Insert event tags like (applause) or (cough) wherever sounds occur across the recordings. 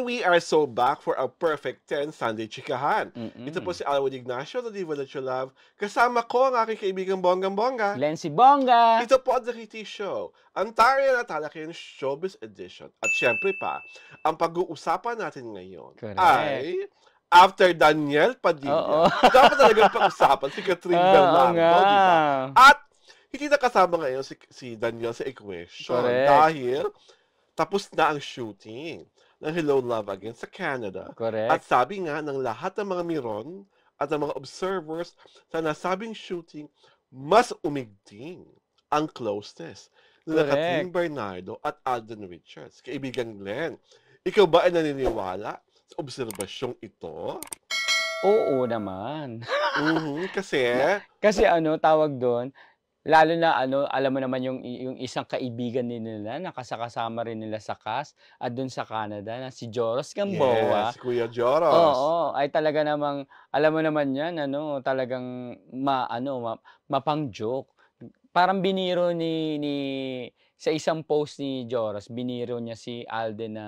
And we are so back for our perfect 10 Sunday Chikahan. Mm-mm. Ito po si Alwood Ignacio, the diva that you love. Kasama ko ang aking kaibigan Bonggang Bongga. Lensi Bongga! Ito po ang The KT Show, ang Tarya na talakin Showbiz Edition. At syempre pa, ang pag-uusapan natin ngayon Correct. ay after Daniel Padilla. Oo. (laughs) Dapat talaga pag-usapan si Catherine oh, Bernardo, oh, At hindi na kasama ngayon si, si Daniel sa equation Correct. dahil tapos na ang shooting ng Hello Love Again sa Canada. Correct. At sabi nga ng lahat ng mga miron at ng mga observers sa nasabing shooting, mas umigting ang closeness nila Catherine Bernardo at Alden Richards. Kaibigan Glenn, ikaw ba ay naniniwala sa obserbasyong ito? Oo naman. mm-hmm, kasi? Kasi ano, tawag doon, lalo na ano, alam mo naman yung yung isang kaibigan din nila na kasakasama rin nila sa cast at doon sa Canada na si Joros Gamboa. Yes, Kuya Joros. Oo, oo, ay talaga namang alam mo naman 'yan ano, talagang ma ano, ma, mapang-joke. Parang biniro ni ni sa isang post ni Joros, biniro niya si Alden na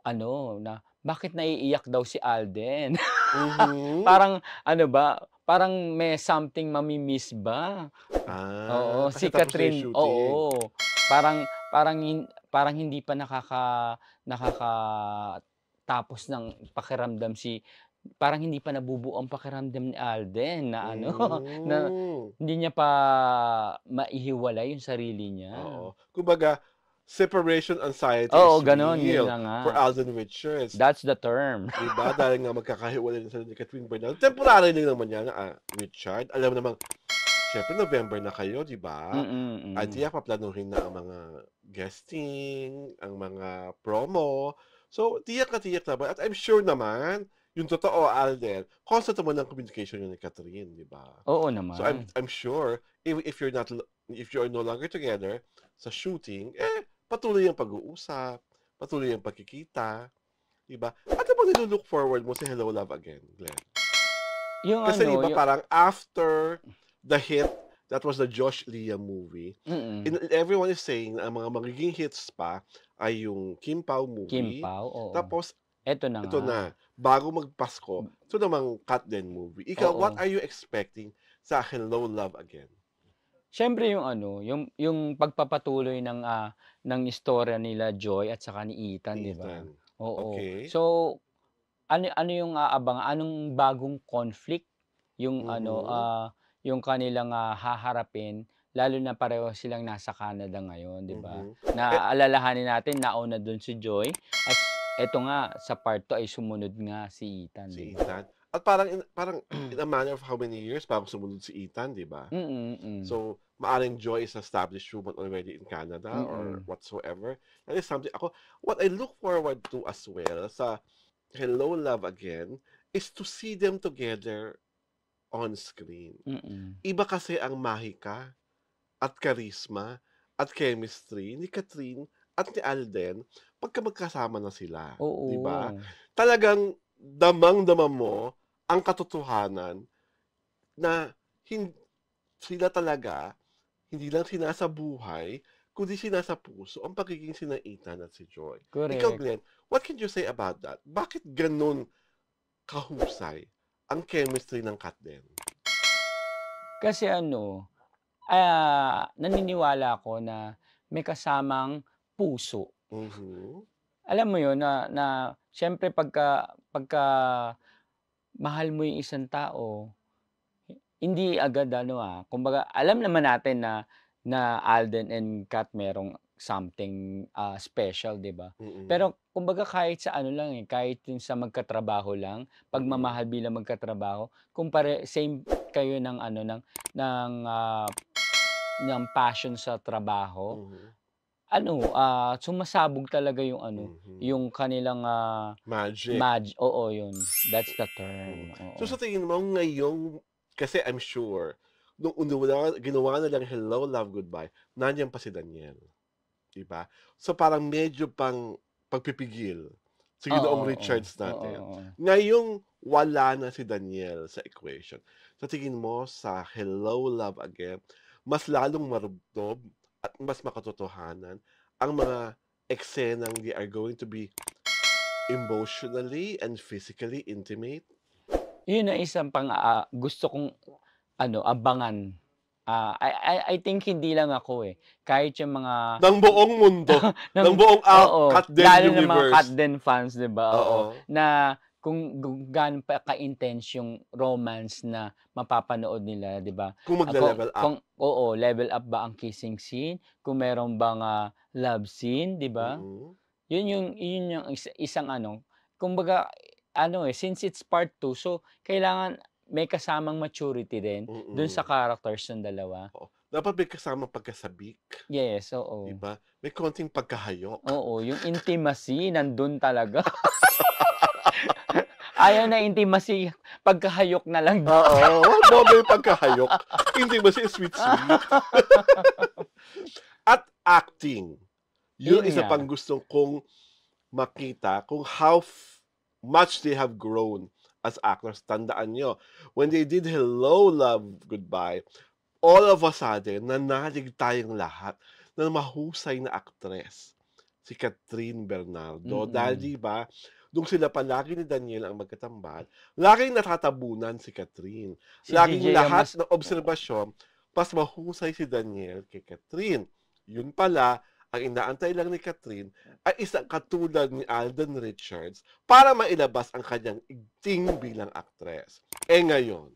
ano, na bakit naiiyak daw si Alden? (laughs) Mm-hmm. Parang ano ba, parang may something mamimiss ba? Ah, oo, si Catherine, oo. Parang parang parang hindi pa nakaka nakaka tapos ng pakiramdam si parang hindi pa nabubuo ang pakiramdam ni Alden na ano (laughs) na oh. hindi niya pa maihiwalay yung sarili niya. Oo. Kumbaga, separation anxiety Oo, is ganun, real yun for Alden Richards. That's the term. diba? Dahil nga magkakahiwalay na sila ni Catherine Bernal. Temporary lang naman yan, ah, Richard. Alam naman, syempre November na kayo, di ba? At yeah, paplanuhin na ang mga guesting, ang mga promo. So, tiyak na tiyak naman. At I'm sure naman, yung totoo, Alden, constant naman ang communication yun ni Catherine, di ba? Oo naman. So, I'm, I'm sure, if, if you're not, if you're no longer together, sa shooting, eh, patuloy ang pag-uusap, patuloy ang pagkikita, di diba? At ano look forward mo sa Hello Love Again, Glenn? Yung Kasi ano, diba yung... parang after the hit that was the Josh Lea movie, in, everyone is saying na ang mga magiging hits pa ay yung Kim Pao movie. Kim Pao, oo. Tapos, eto na ito nga. na, bago magpasko, ito namang Cut Den movie. Ikaw, oo. what are you expecting sa Hello Love Again? Siyempre yung ano, yung yung pagpapatuloy ng ah, ng istorya nila Joy at saka ni Ethan, 'di ba? Oo. Okay. So ano ano yung aabang anong bagong conflict yung Mhm. ano mm-hmm. ah, yung kanilang ah, haharapin lalo na pareho silang nasa Canada ngayon, 'di ba? Mhm. Eh na alalahanin natin nauna doon si Joy at ito nga, sa part 2 ay sumunod nga si Ethan. Si di Ethan. At parang, in, parang (clears throat) in a manner of how many years, parang sumunod si Ethan, di ba? So, maaring Joy is established woman already in Canada Mm-mm. or whatsoever. That is something ako, what I look forward to as well sa Hello Love Again is to see them together on screen. Mm-mm. Iba kasi ang mahika at charisma at chemistry ni Catherine at ni Alden, pagka magkasama na sila, Oo. di ba? Talagang damang-dama mo ang katotohanan na hin- sila talaga hindi lang buhay, kundi sinasa puso ang pagiging sina Ethan at si Joy. Correct. Ikaw, Glenn, what can you say about that? Bakit ganun kahusay ang chemistry ng Katden? Kasi ano, uh, naniniwala ako na may kasamang puso. Mhm. Alam mo 'yon na na syempre pagka pagka mahal mo yung isang tao, hindi agad ano ah, kumbaga alam naman natin na na Alden and Kat merong something ah, special, 'di ba? Mm. Pero kumbaga kahit sa ano lang eh, kahit yung sa magkatrabaho lang, Mm. pagmamahal bilang magkatrabaho, kung same kayo ng ano ng ng ah, ng passion sa trabaho, Mhm ano, uh, sumasabog talaga yung ano, mm-hmm. yung kanilang uh, magic. Mag- Oo, yun. That's the term. Mm-hmm. So sa tingin mo ngayong kasi I'm sure nung unula, ginawa na lang Hello Love Goodbye, nandiyan pa si Daniel. 'Di ba? So parang medyo pang pagpipigil sa so, Ginoong Richards natin. Oh, oh. Ngayong wala na si Daniel sa equation. Sa tingin mo sa Hello Love Again, mas lalong marubdob at mas makatotohanan ang mga eksenang they are going to be emotionally and physically intimate? Yun na isang pang uh, gusto kong ano abangan. Uh, I, I, I think hindi lang ako eh. Kahit yung mga... Ng buong mundo. (laughs) ng, ng buong uh, oo, Cat Den Lalo universe. ng mga Cat Den fans, di ba? Oo. Na kung gaano pa ka-intense yung romance na mapapanood nila, 'di ba? Kung magle-level up. Kung, oo, level up ba ang kissing scene? Kung meron bang uh, love scene, 'di ba? Mm-hmm. Yun yung yun yung is, isang ano, kumbaga ano eh, since it's part 2, so kailangan may kasamang maturity din mm-hmm. dun sa characters ng dalawa. Oo. Dapat may kasama pagkasabik. Yes, oo. Di ba? May konting pagkahayok. Oo, yung intimacy nandun talaga. (laughs) Ayaw na intimacy, pagkahayok na lang. Oo, wag mo ba pagkahayok? Intimacy is sweet-sweet. (laughs) At acting. Yun, yun isa pang gustong kong makita kung how much they have grown as actors. Tandaan nyo, when they did Hello, Love, Goodbye, all of a sudden, nanalig tayong lahat na mahusay na aktres si Catherine Bernardo. Mm-hmm. Dahil di ba, doon sila palagi ni Daniel ang magkatambal. Laging natatabunan si Catherine. Si Laging Gigi lahat mas... ng obserbasyon, mas mahusay si Daniel kay Catherine. Yun pala, ang inaantay lang ni Catherine ay isang katulad ni Alden Richards para mailabas ang kanyang igting bilang aktres. Eh ngayon,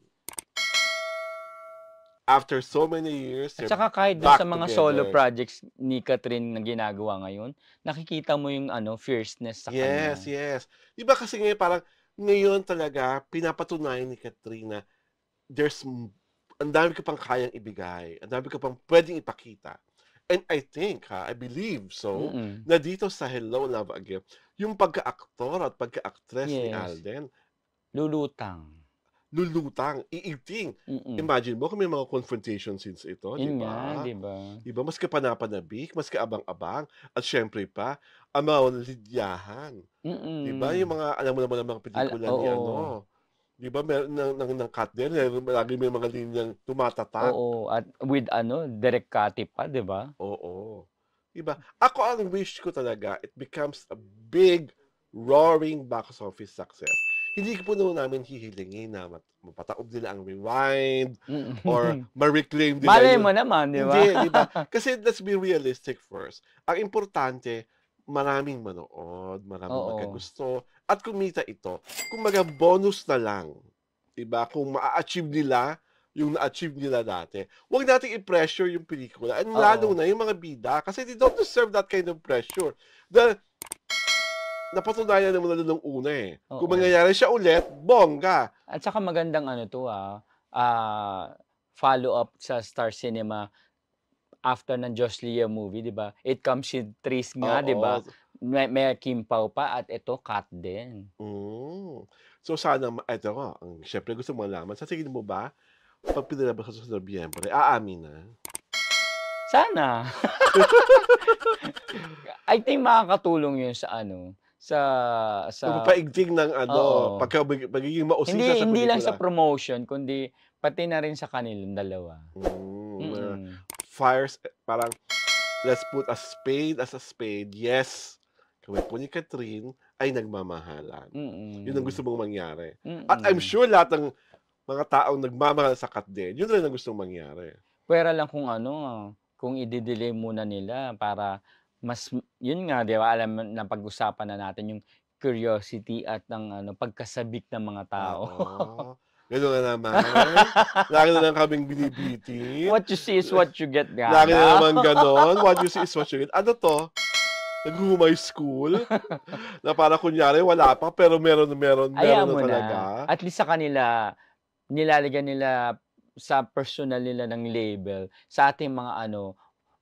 after so many years, At saka kahit dun sa mga together. solo projects ni Catherine na ginagawa ngayon, nakikita mo yung ano, fierceness sa yes, kanya. Yes, yes. Iba kasi ngayon parang ngayon talaga pinapatunayan ni Katrina there's ang dami ka pang kayang ibigay, ang dami ka pang pwedeng ipakita. And I think, ha, I believe so, Mm-mm. na dito sa Hello Love Again, yung pagka-aktor at pagka-actress yes. ni Alden, lulutang lulutang, iiting. Mm-mm. Imagine mo kung may mga confrontation scenes ito, di ba? di ba? Di ba? Mas kapanapanabik, mas kaabang-abang, at syempre pa, ang mga lidyahan. Di ba? Yung mga, alam mo naman ang mga pelikula Al- ni ano, Di ba meron ng ng, ng cut there, eh, lagi may mga linyang tumatatak. Oo, at with ano, direct cut pa, 'di ba? Oo. Di ba? Ako ang wish ko talaga, it becomes a big roaring box office success hindi po naman namin hihilingin na mapataob nila ang rewind or (laughs) ma-reclaim nila. Malay mo naman, di ba? Hindi, di ba? (laughs) Kasi let's be realistic first. Ang importante, maraming manood, maraming Oo. magkagusto, at kumita ito. Kumbaga, bonus na lang. di ba? Kung ma-achieve nila, yung na-achieve nila dati. Huwag nating i-pressure yung pelikula. And lalo na yung mga bida kasi they don't deserve that kind of pressure. The napatunayan naman na nung una eh. Oo. Kung mangyayari siya ulit, bongga. At saka magandang ano to ah, ah, follow-up sa Star Cinema after ng Josh Lea movie, di ba? It comes in threes nga, di ba? May, may Kim Pao pa at ito, cut din. Mm. So sana, ito eto ko, syempre gusto mo malaman, sa mo ba, pag pinalabas sa susunod na Nobyembre, aamin na? Sana. (laughs) I think makakatulong yun sa ano, sa sa paigting ng ano oo. pagka pagiging mausisa hindi, sa pelikula. Hindi lang sa promotion kundi pati na rin sa kanilang dalawa. Mm, Fires eh, parang let's put a spade as a spade. Yes. Kami po ni Catherine ay nagmamahalan. Mm-mm. Yun ang gusto mong mangyari. Mm-mm. At I'm sure lahat ng mga taong nagmamahal sa Kat din, yun rin ang gusto mong mangyari. Pwera lang kung ano, ah, kung i-delay muna nila para mas yun nga 'di ba alam na pag-usapan na natin yung curiosity at ng ano pagkasabik ng mga tao. Oo. (laughs) Gano'n na naman. Lagi na lang kaming binibitin. What you see is what you get, gana. Lagi na naman (laughs) gano'n. What you see is what you get. Ano to? Nag-humay school? (laughs) na para kunyari wala pa, pero meron, meron, meron Ayaw na talaga. Na. At least sa kanila, nilalagyan nila sa personal nila ng label sa ating mga ano,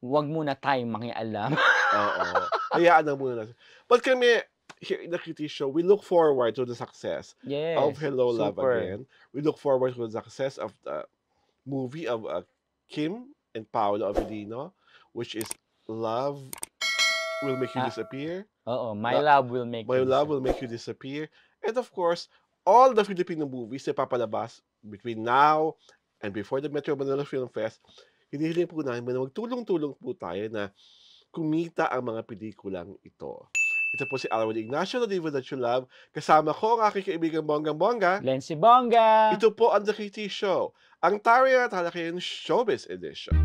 wag muna tayong mangialam. Oo. Hayaan na muna. But kami, here in the Kitty Show, we look forward to the success yes, of Hello super. Love Again. We look forward to the success of the movie of uh, Kim and Paolo Avellino, which is Love Will Make You ah. Disappear. Uh-oh, My La- Love Will Make My Love disappear. Will Make You Disappear. And of course, all the Filipino movies na papalabas between now and before the Metro Manila Film Fest hinihiling po namin na magtulong-tulong po tayo na kumita ang mga pelikulang ito. Ito po si Alwin Ignacio na David That You Love. Kasama ko ang aking kaibigan Bonggang Bongga. Lensi Bongga! Ito po ang The KT Show, ang tarihan at halakayan showbiz edition.